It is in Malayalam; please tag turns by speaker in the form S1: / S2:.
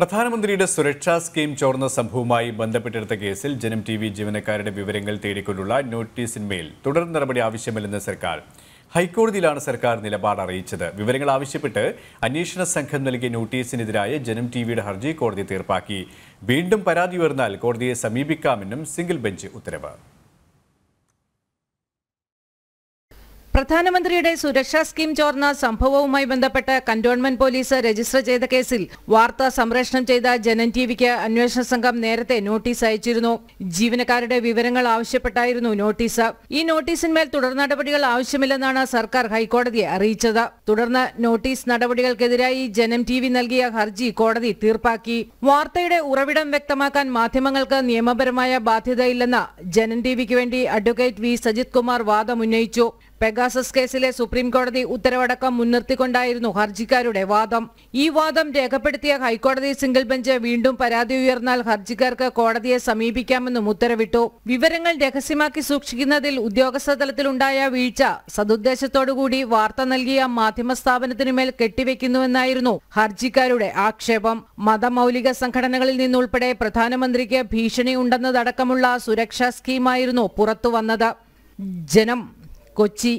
S1: പ്രധാനമന്ത്രിയുടെ സുരക്ഷാ സ്കീം ചോർന്ന സംഭവവുമായി ബന്ധപ്പെട്ടെടുത്ത കേസിൽ ജനം ടി വി ജീവനക്കാരുടെ വിവരങ്ങൾ തേടിക്കൊണ്ടുള്ള നോട്ടീസിന്മേൽ തുടർ നടപടി ആവശ്യമില്ലെന്ന് സർക്കാർ ഹൈക്കോടതിയിലാണ് സർക്കാർ നിലപാട് അറിയിച്ചത് വിവരങ്ങൾ ആവശ്യപ്പെട്ട് അന്വേഷണ സംഘം നൽകിയ നോട്ടീസിനെതിരായ ജനം ടി വിയുടെ ഹർജി കോടതി തീർപ്പാക്കി വീണ്ടും പരാതി ഉയർന്നാൽ കോടതിയെ സമീപിക്കാമെന്നും സിംഗിൾ ബെഞ്ച് ഉത്തരവ്
S2: പ്രധാനമന്ത്രിയുടെ സുരക്ഷാ സ്കീം ചോർന്ന സംഭവവുമായി ബന്ധപ്പെട്ട് കന്റോൺമെന്റ് പോലീസ് രജിസ്റ്റർ ചെയ്ത കേസിൽ വാർത്ത സംപ്രേഷണം ചെയ്ത ജനൻ ടിവിക്ക് അന്വേഷണ സംഘം നേരത്തെ നോട്ടീസ് അയച്ചിരുന്നു ജീവനക്കാരുടെ വിവരങ്ങൾ ആവശ്യപ്പെട്ടായിരുന്നു നോട്ടീസ് ഈ നോട്ടീസിന്മേൽ തുടർ നടപടികൾ ആവശ്യമില്ലെന്നാണ് സർക്കാർ ഹൈക്കോടതിയെ അറിയിച്ചത് തുടർന്ന് നോട്ടീസ് നടപടികൾക്കെതിരായി ജനം ടിവി നൽകിയ ഹർജി കോടതി തീർപ്പാക്കി വാർത്തയുടെ ഉറവിടം വ്യക്തമാക്കാൻ മാധ്യമങ്ങൾക്ക് നിയമപരമായ ബാധ്യതയില്ലെന്ന് ജനൻ ടിവിക്ക് വേണ്ടി അഡ്വക്കേറ്റ് വി സജിത് കുമാർ വാദമുന്നയിച്ചു പെഗ പെഗാസസ് കേസിലെ സുപ്രീം കോടതി ഉത്തരവടക്കം മുൻനിർത്തിക്കൊണ്ടായിരുന്നു ഹർജിക്കാരുടെ വാദം ഈ വാദം രേഖപ്പെടുത്തിയ ഹൈക്കോടതി സിംഗിൾ ബെഞ്ച് വീണ്ടും പരാതി ഉയർന്നാൽ ഹർജിക്കാർക്ക് കോടതിയെ സമീപിക്കാമെന്നും ഉത്തരവിട്ടു വിവരങ്ങൾ രഹസ്യമാക്കി സൂക്ഷിക്കുന്നതിൽ ഉദ്യോഗസ്ഥ തലത്തിലുണ്ടായ വീഴ്ച സതുദ്ദേശത്തോടുകൂടി വാർത്ത നൽകിയ മാധ്യമ സ്ഥാപനത്തിനുമേൽ കെട്ടിവെക്കുന്നുവെന്നായിരുന്നു ഹർജിക്കാരുടെ ആക്ഷേപം മതമൌലിക സംഘടനകളിൽ നിന്നുൾപ്പെടെ പ്രധാനമന്ത്രിക്ക് ഭീഷണി ഉണ്ടെന്നതടക്കമുള്ള സുരക്ഷാ സ്കീമായിരുന്നു പുറത്തുവന്നത് ജനം കൊച്ചി